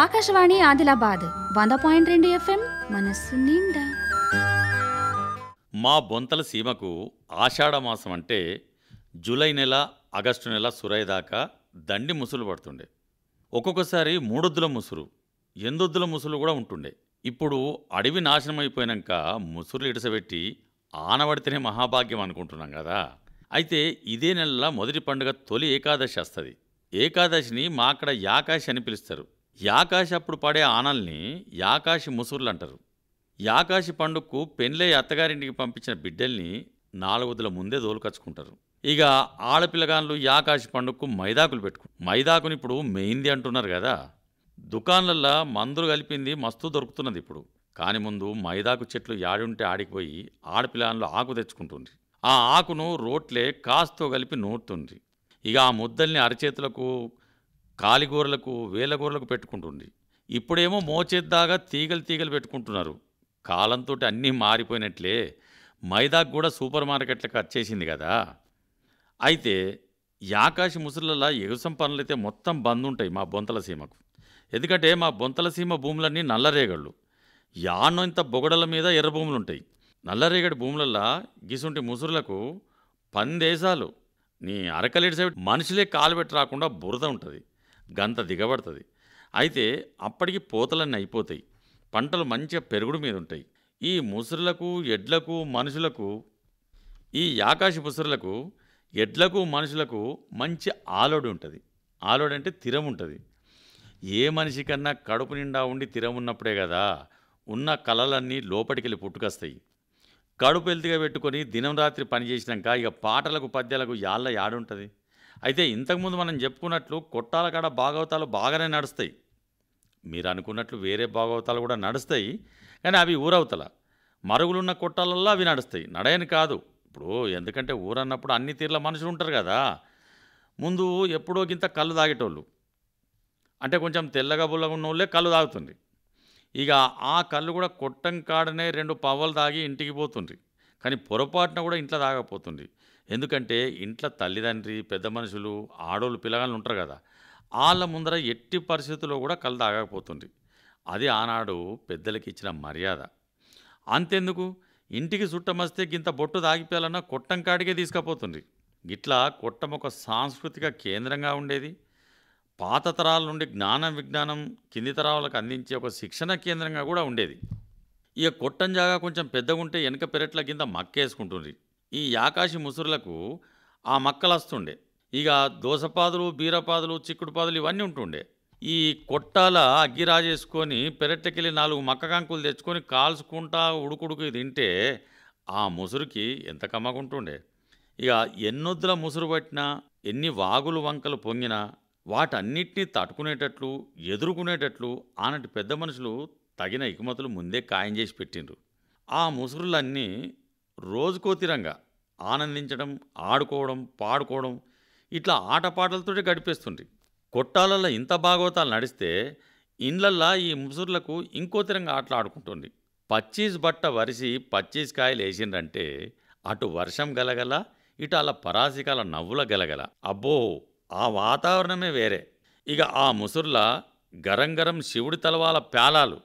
ఆకాశవాణి ఆదిలాబాద్ వంద పాయింట్ రెండు ఎఫ్ఎం మనస్సు నిండా మా బొంతల సీమకు ఆషాఢమాసం అంటే జూలై నెల ఆగస్టు నెల సురై దాకా దండి ముసులు పడుతుండే ఒక్కొక్కసారి మూడొద్దుల ముసురు ఎందొద్దుల ముసులు కూడా ఉంటుండే ఇప్పుడు అడవి నాశనం అయిపోయాక ముసురులు ఇడసబెట్టి ఆనబడితేనే మహాభాగ్యం అనుకుంటున్నాం కదా అయితే ఇదే నెలలో మొదటి పండుగ తొలి ఏకాదశి వస్తుంది ఏకాదశిని మా అక్కడ యాకాశి అని పిలుస్తారు యాకాశి అప్పుడు పడే ఆనల్ని యాకాశి ముసురులు అంటారు యాకాశి పండుగకు పెండ్లయ్య అత్తగారింటికి పంపించిన బిడ్డల్ని నాలుగుదల ముందే దోలుకచ్చుకుంటారు ఇక ఆడపిల్లగాన్లు యాకాశి పండుగకు మైదాకులు పెట్టుకు మైదాకుని ఇప్పుడు మెయింది అంటున్నారు కదా దుకాన్లల్లో మందులు కలిపింది మస్తు దొరుకుతున్నది ఇప్పుడు కాని ముందు మైదాకు చెట్లు యాడుంటే ఆడికిపోయి ఆడపిల్లాన్లు ఆకు తెచ్చుకుంటుంది ఆ ఆకును రోట్లే కాస్తో కలిపి నూరుతుంది ఇక ఆ ముద్దల్ని అరచేతులకు కాలిగూరలకు వేలగూరలకు పెట్టుకుంటుంది ఇప్పుడేమో మోచేద్దాగా తీగలు తీగలు పెట్టుకుంటున్నారు కాలంతో అన్నీ మారిపోయినట్లే మైదాకు కూడా సూపర్ మార్కెట్లకు వచ్చేసింది కదా అయితే యాకాశి ముసులలా ఎగుసం పనులైతే మొత్తం బంద్ ఉంటాయి మా బొంతల సీమకు ఎందుకంటే మా బొంతల సీమ భూములన్నీ నల్లరేగళ్ళు యానంత ఇంత బొగడల మీద ఎర్ర భూములు ఉంటాయి నల్లరేగడి భూములల్లా గిసుంటి ముసురులకు పందేశాలు నీ అరకలేడి సైడ్ మనుషులే కాలు పెట్టి రాకుండా బురద ఉంటుంది గంత దిగబడుతుంది అయితే అప్పటికి పూతలన్నీ అయిపోతాయి పంటలు మంచిగా పెరుగుడు మీద ఉంటాయి ఈ ముసురులకు ఎడ్లకు మనుషులకు ఈ ఆకాశ ముసురులకు ఎడ్లకు మనుషులకు మంచి ఆలోడు ఉంటుంది ఆలోడు అంటే తిరం ఉంటుంది ఏ మనిషికన్నా కడుపు నిండా ఉండి తిరం ఉన్నప్పుడే కదా ఉన్న కళలన్నీ లోపలికి వెళ్ళి పుట్టుకొస్తాయి కడుపు ఎల్తిగా పెట్టుకొని దినం రాత్రి పనిచేసినాక ఇక పాటలకు పద్యాలకు యాళ్ళ యాడుంటుంది అయితే ఇంతకుముందు మనం చెప్పుకున్నట్లు కొట్టాల కాడ భాగవతాలు బాగానే నడుస్తాయి మీరు అనుకున్నట్లు వేరే భాగవతాలు కూడా నడుస్తాయి కానీ అవి ఊరవతల మరుగులున్న కొట్టాలల్లో అవి నడుస్తాయి నడయని కాదు ఇప్పుడు ఎందుకంటే ఊరన్నప్పుడు అన్ని తీర్ల మనుషులు ఉంటారు కదా ముందు ఎప్పుడో గింత కళ్ళు తాగేటోళ్ళు అంటే కొంచెం తెల్లగా బుల్లగా ఉన్న వాళ్ళే కళ్ళు తాగుతుంది ఇక ఆ కళ్ళు కూడా కొట్టం కాడనే రెండు పవ్వలు తాగి ఇంటికి పోతుంది కానీ పొరపాటున కూడా ఇంట్లో తాగపోతుంది ఎందుకంటే ఇంట్లో తల్లిదండ్రి పెద్ద మనుషులు ఆడోళ్ళు పిల్లగాళ్ళు ఉంటారు కదా వాళ్ళ ముందర ఎట్టి పరిస్థితుల్లో కూడా కళ్ళు తాగకపోతుంది అది ఆనాడు పెద్దలకి ఇచ్చిన మర్యాద అంతెందుకు ఇంటికి చుట్టమస్తే గింత బొట్టు తాగిపోయాలన్నా కొట్టం కాడికే తీసుకపోతుంది ఇట్లా కొట్టం ఒక సాంస్కృతిక కేంద్రంగా ఉండేది పాత తరాల నుండి జ్ఞానం విజ్ఞానం కింది తరాలకు అందించే ఒక శిక్షణ కేంద్రంగా కూడా ఉండేది ఇక కొట్టం జాగా కొంచెం పెద్దగుంటే వెనక పెరట్ల కింద మక్కేసుకుంటుంది ఈ ఆకాశి ముసురులకు ఆ మక్కలు వస్తుండే ఇక దోసపాదులు బీరపాదులు చిక్కుడుపాదులు ఇవన్నీ ఉంటుండే ఈ కొట్టాల అగ్గిరాజేసుకొని పెరట్టెకెళ్ళి నాలుగు మక్క కంకులు తెచ్చుకొని కాల్చుకుంటా ఉడుకుడుకు తింటే ఆ ముసురుకి ఎంత కమ్మకుంటుండే ఇక ఎన్నొద్దుల ముసురు పట్టినా ఎన్ని వాగులు వంకలు పొంగినా వాటన్నిటినీ తట్టుకునేటట్లు ఎదుర్కొనేటట్లు ఆనటి పెద్ద మనుషులు తగిన ఇకమతులు ముందే ఖాయం చేసి పెట్టిండ్రు ఆ ముసురులన్నీ రోజుకో తీరంగా ఆనందించడం ఆడుకోవడం పాడుకోవడం ఇట్లా ఆటపాటలతోటి గడిపేస్తుంది కొట్టాలల్లో ఇంత భాగవతాలు నడిస్తే ఇండ్లల్లా ఈ ముసుర్లకు ఇంకో తిరంగా ఆటలు ఆడుకుంటుంది పచ్చీస్ బట్ట వరిసి పచ్చీస్ కాయలు వేసిండంటే అటు వర్షం గలగల ఇటు అలా పరాసికాల నవ్వుల గలగల అబ్బో ఆ వాతావరణమే వేరే ఇక ఆ ముసుర్ల గరం గరం శివుడి తలవాల ప్యాలాలు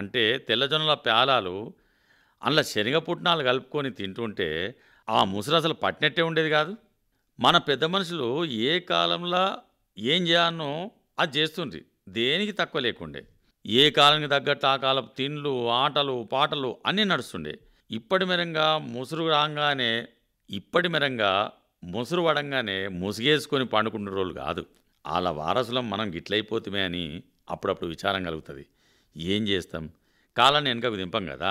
అంటే తెల్లజనుల ప్యాలాలు అందులో శనగ పుట్నాలు కలుపుకొని తింటుంటే ఆ ముసలు అసలు పట్టినట్టే ఉండేది కాదు మన పెద్ద మనుషులు ఏ కాలంలో ఏం చేయాలనో అది చేస్తుండ్రి దేనికి తక్కువ లేకుండే ఏ కాలానికి తగ్గట్టు ఆ కాలం తిండ్లు ఆటలు పాటలు అన్నీ నడుస్తుండే ఇప్పటి మెరంగా ముసురు రాగానే ఇప్పటి మెరంగా ముసురు పడంగానే ముసుగేసుకొని పండుకునే రోజులు కాదు వాళ్ళ వారసులం మనం గిట్లయిపోతుమే అని అప్పుడప్పుడు విచారం కలుగుతుంది ఏం చేస్తాం కాలాన్ని వెనుకకు దింపం కదా